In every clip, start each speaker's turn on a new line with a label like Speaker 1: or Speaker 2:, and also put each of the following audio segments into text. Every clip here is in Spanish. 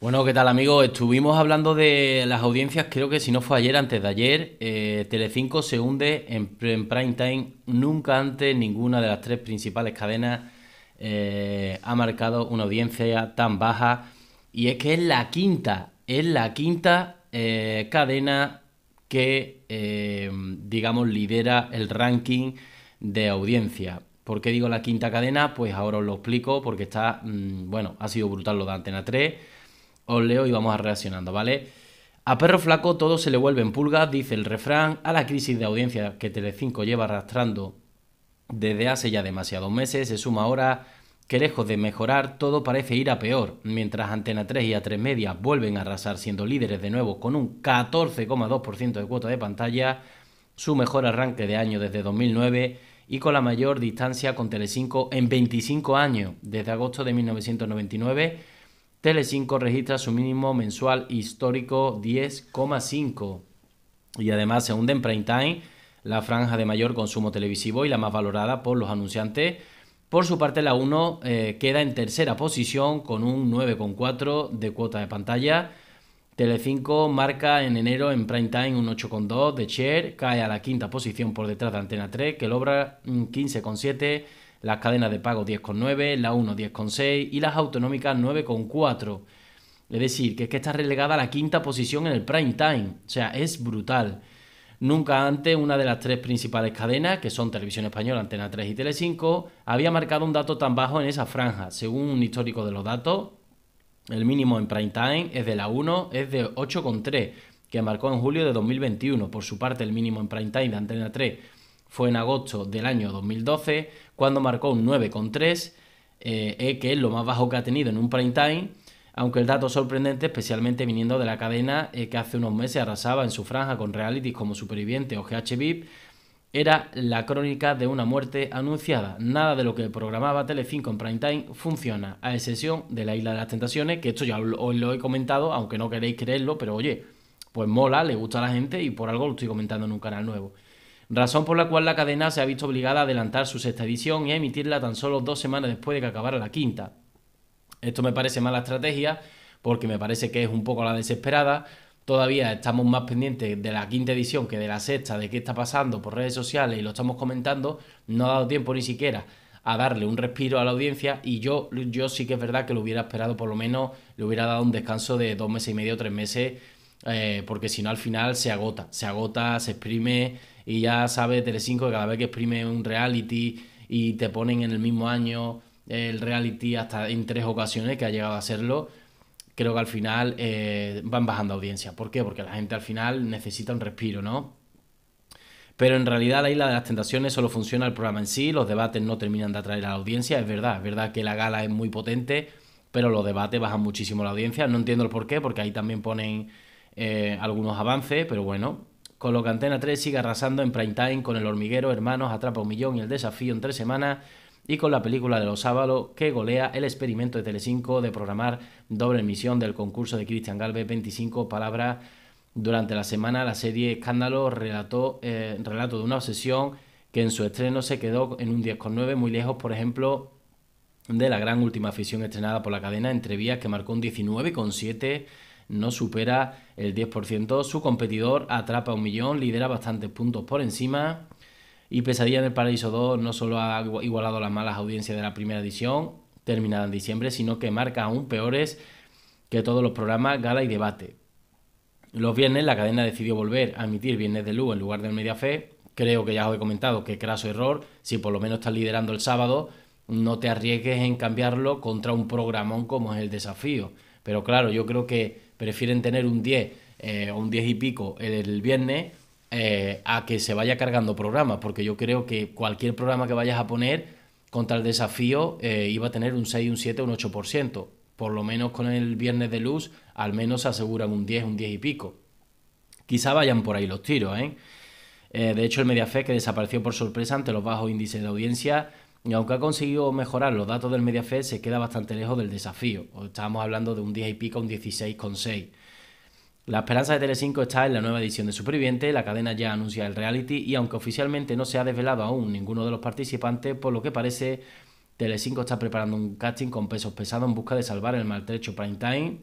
Speaker 1: Bueno, ¿qué tal amigos? Estuvimos hablando de las audiencias, creo que si no fue ayer, antes de ayer, eh, Tele5 se hunde en, prime time. Nunca antes ninguna de las tres principales cadenas eh, ha marcado una audiencia tan baja. Y es que es la quinta, es la quinta eh, cadena que, digamos, lidera el ranking de audiencia. ¿Por qué digo la quinta cadena? Pues ahora os lo explico, porque está, mm, bueno, ha sido brutal lo de Antena 3 os leo y vamos a reaccionando, ¿vale? A perro flaco todo se le vuelve en pulgas, dice el refrán, a la crisis de audiencia que Telecinco lleva arrastrando desde hace ya demasiados meses, se suma ahora que lejos de mejorar todo parece ir a peor, mientras Antena 3 y A3 Media vuelven a arrasar siendo líderes de nuevo con un 14,2% de cuota de pantalla, su mejor arranque de año desde 2009 y con la mayor distancia con Telecinco en 25 años, desde agosto de 1999 Tele5 registra su mínimo mensual histórico 10,5 y además se hunde en prime time la franja de mayor consumo televisivo y la más valorada por los anunciantes. Por su parte, la 1 eh, queda en tercera posición con un 9,4 de cuota de pantalla. Tele5 marca en enero en prime time un 8,2 de share, cae a la quinta posición por detrás de Antena 3, que logra un 15,7 las cadenas de pago 10,9, la 1 10,6 y las autonómicas 9,4. Es decir, que es que está relegada a la quinta posición en el prime time. O sea, es brutal. Nunca antes una de las tres principales cadenas, que son Televisión Española, Antena 3 y teleno5 había marcado un dato tan bajo en esa franja. Según un histórico de los datos, el mínimo en prime time es de la 1, es de 8,3, que marcó en julio de 2021. Por su parte, el mínimo en prime time de Antena 3 fue en agosto del año 2012 cuando marcó un 9,3, eh, que es lo más bajo que ha tenido en un prime time, aunque el dato sorprendente, especialmente viniendo de la cadena eh, que hace unos meses arrasaba en su franja con realities como Superviviente o GH VIP, era la crónica de una muerte anunciada. Nada de lo que programaba Telecinco en prime time funciona, a excepción de la Isla de las Tentaciones, que esto ya os lo he comentado, aunque no queréis creerlo, pero oye, pues mola, le gusta a la gente y por algo lo estoy comentando en un canal nuevo razón por la cual la cadena se ha visto obligada a adelantar su sexta edición y a emitirla tan solo dos semanas después de que acabara la quinta. Esto me parece mala estrategia porque me parece que es un poco la desesperada. Todavía estamos más pendientes de la quinta edición que de la sexta, de qué está pasando por redes sociales y lo estamos comentando. No ha dado tiempo ni siquiera a darle un respiro a la audiencia y yo, yo sí que es verdad que lo hubiera esperado por lo menos, le hubiera dado un descanso de dos meses y medio, tres meses, eh, porque si no al final se agota, se agota, se exprime y ya sabe Telecinco que cada vez que exprime un reality y te ponen en el mismo año el reality hasta en tres ocasiones que ha llegado a hacerlo, creo que al final eh, van bajando audiencia. ¿Por qué? Porque la gente al final necesita un respiro, ¿no? Pero en realidad la isla de las tentaciones solo funciona el programa en sí, los debates no terminan de atraer a la audiencia, es verdad, es verdad que la gala es muy potente, pero los debates bajan muchísimo la audiencia, no entiendo el por qué, porque ahí también ponen eh, algunos avances, pero bueno, con lo que Antena 3 sigue arrasando en prime time con El Hormiguero, Hermanos, Atrapa un Millón y El Desafío en tres semanas y con la película de los sábados que golea el experimento de Telecinco de programar doble emisión del concurso de Cristian Galvez 25 palabras durante la semana la serie Escándalo relató eh, relato de una obsesión que en su estreno se quedó en un 10,9 muy lejos por ejemplo de la gran última afición estrenada por la cadena Entrevías que marcó un 19,7 no supera el 10%. Su competidor atrapa un millón, lidera bastantes puntos por encima. Y Pesadilla en el Paraíso 2 no solo ha igualado las malas audiencias de la primera edición, terminada en diciembre, sino que marca aún peores que todos los programas Gala y Debate. Los viernes la cadena decidió volver a emitir Viernes de Luz en lugar del Mediafe. Creo que ya os he comentado que craso error, si por lo menos están liderando el sábado, no te arriesgues en cambiarlo contra un programón como es el desafío. Pero claro, yo creo que prefieren tener un 10 o eh, un 10 y pico el, viernes eh, a que se vaya cargando programas, porque yo creo que cualquier programa que vayas a poner contra el desafío eh, iba a tener un 6, un 7, un 8%. Por lo menos con el viernes de luz, al menos aseguran un 10, un 10 y pico. Quizá vayan por ahí los tiros, de hecho, el Mediafe, que desapareció por sorpresa ante los bajos índices de audiencia, y aunque ha conseguido mejorar los datos del Mediaset, se queda bastante lejos del desafío. Estábamos hablando de un 10 y pico, un 16,6. La esperanza de Tele5 está en la nueva edición de Superviviente, la cadena ya anuncia el reality y aunque oficialmente no se ha desvelado aún ninguno de los participantes, por lo que parece Tele5 está preparando un casting con pesos pesados en busca de salvar el maltrecho prime time.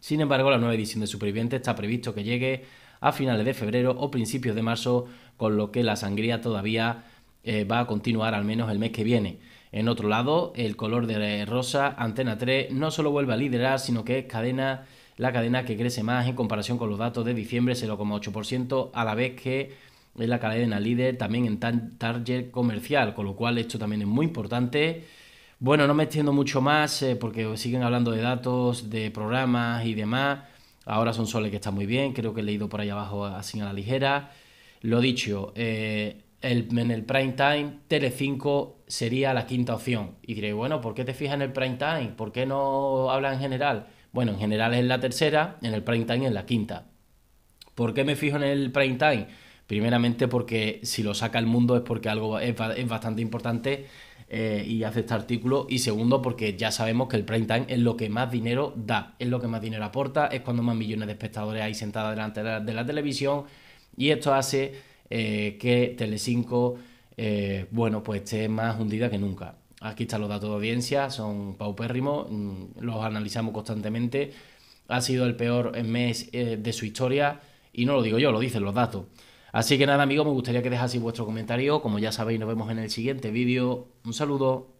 Speaker 1: Sin embargo, la nueva edición de Superviviente está previsto que llegue a finales de febrero o principios de marzo, con lo que la sangría todavía eh, va a continuar al menos el mes que viene. En otro lado, el color de rosa, Antena 3, no solo vuelve a liderar, sino que es cadena, la cadena que crece más en comparación con los datos de diciembre, 0,8%, a la vez que es la cadena líder también en target comercial, con lo cual esto también es muy importante. Bueno, no me extiendo mucho más eh, porque siguen hablando de datos, de programas y demás. Ahora son soles que está muy bien, creo que he leído por ahí abajo así a la ligera. Lo dicho, eh, en el prime time, Tele5 sería la quinta opción. Y diréis, bueno, ¿por qué te fijas en el prime time? ¿Por qué no hablas en general? Bueno, en general es la tercera, en el prime time en la quinta. ¿Por qué me fijo en el prime time? Primeramente porque si lo saca el mundo es porque algo es, bastante importante eh, y hace este artículo. Y segundo, porque ya sabemos que el prime time es lo que más dinero da, es lo que más dinero aporta, es cuando más millones de espectadores hay sentados delante de la televisión. Y esto hace eh, que Telecinco, 5 eh, bueno, pues esté más hundida que nunca. Aquí están los datos de audiencia, son paupérrimos, mm, los analizamos constantemente. Ha sido el peor mes eh, de su historia y no lo digo yo, lo dicen los datos. Así que nada, amigos, me gustaría que dejaseis vuestro comentario. Como ya sabéis, nos vemos en el siguiente vídeo. Un saludo.